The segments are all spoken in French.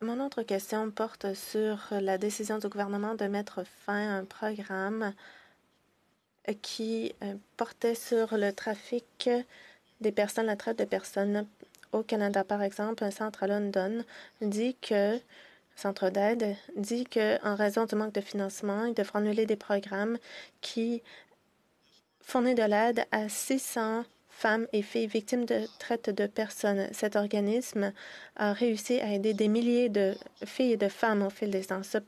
Mon autre question porte sur la décision du gouvernement de mettre fin à un programme qui euh, portait sur le trafic des personnes, la traite de personnes au Canada. Par exemple, un centre à London dit que centre d'aide dit que en raison du manque de financement, il devrait annuler des programmes qui fournissent de l'aide à 600 femmes et filles victimes de traite de personnes. Cet organisme a réussi à aider des milliers de filles et de femmes au fil des ans. Ce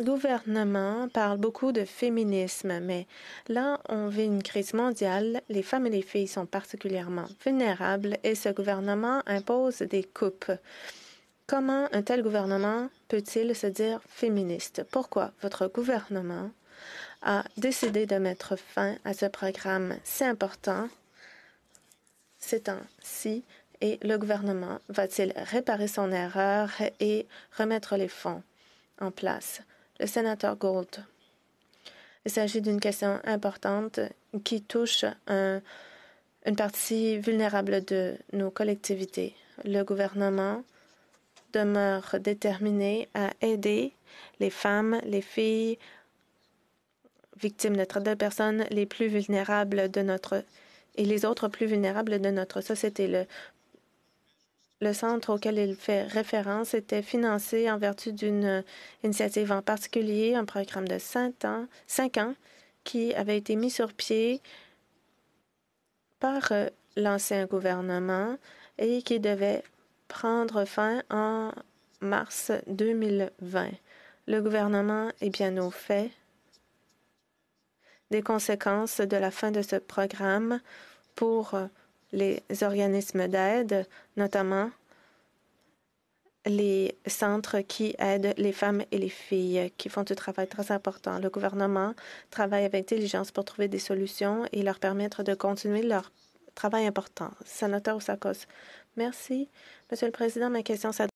gouvernement parle beaucoup de féminisme, mais là, on vit une crise mondiale. Les femmes et les filles sont particulièrement vulnérables et ce gouvernement impose des coupes. Comment un tel gouvernement peut-il se dire féministe Pourquoi votre gouvernement a décidé de mettre fin à ce programme si important C'est temps si et le gouvernement va-t-il réparer son erreur et remettre les fonds en place Le sénateur Gould. Il s'agit d'une question importante qui touche une partie vulnérable de nos collectivités. Le gouvernement demeure déterminée à aider les femmes, les filles victimes de traite de personnes, les plus vulnérables de notre et les autres plus vulnérables de notre société. Le, le centre auquel il fait référence était financé en vertu d'une initiative en particulier, un programme de cinq ans, cinq ans qui avait été mis sur pied par euh, l'ancien gouvernement et qui devait prendre fin en mars 2020. Le gouvernement est bien au fait des conséquences de la fin de ce programme pour les organismes d'aide, notamment les centres qui aident les femmes et les filles qui font du travail très important. Le gouvernement travaille avec diligence pour trouver des solutions et leur permettre de continuer leur travail important. Sénateur Osakos, Merci. Monsieur le Président, ma question s'adresse